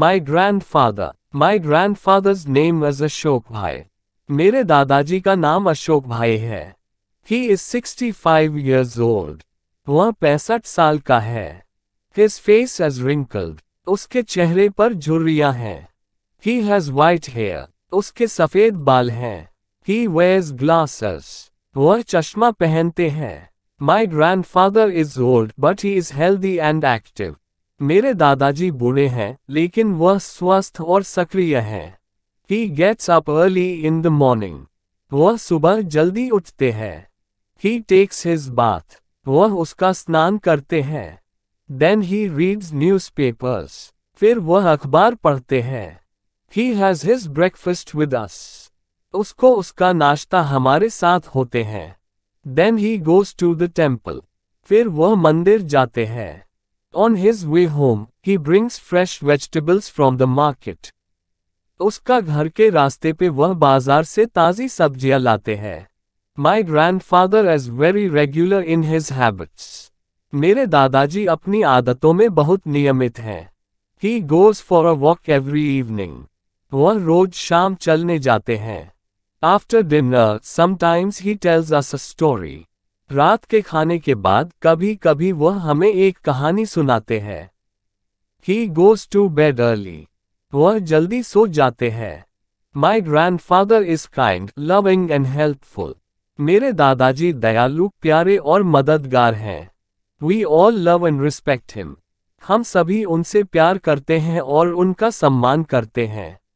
My grandfather. My grandfather's name is Ashok bhai मेरे दादाजी का नाम अशोक भाई है ही इज 65 years ओल्ड वह पैंसठ साल का है हिज फेस इज रिंकल्ड उसके चेहरे पर झुर्रियां हैं ही हैज वाइट हेयर उसके सफेद बाल हैं ही वेयर्स ग्लासेस वह चश्मा पहनते हैं my grandfather is old but he is healthy and active मेरे दादाजी बूढ़े हैं लेकिन वह स्वस्थ और सक्रिय हैं he gets up early in the morning वह सुबह जल्दी उठते हैं ही टेक्स हिज बाथ वह उसका स्नान करते हैं then he reads newspapers फिर वह अखबार पढ़ते हैं he has his breakfast with us उसको उसका नाश्ता हमारे साथ होते हैं then he goes to the temple फिर वह मंदिर जाते हैं On his way home, he brings fresh vegetables from the market. उसका घर के रास्ते पे वह बाजार से ताज़ी सब्जियां लाते हैं my grandfather is very regular in his habits मेरे दादाजी अपनी आदतों में बहुत नियमित हैं he goes for a walk every evening वह रोज शाम चलने जाते हैं after dinner sometimes he tells us a story रात के खाने के बाद कभी कभी वह हमें एक कहानी सुनाते हैं he goes to bed early वह जल्दी सो जाते हैं my grandfather is kind loving and helpful मेरे दादाजी दयालु प्यारे और मददगार हैं we all love and respect him हम सभी उनसे प्यार करते हैं और उनका सम्मान करते हैं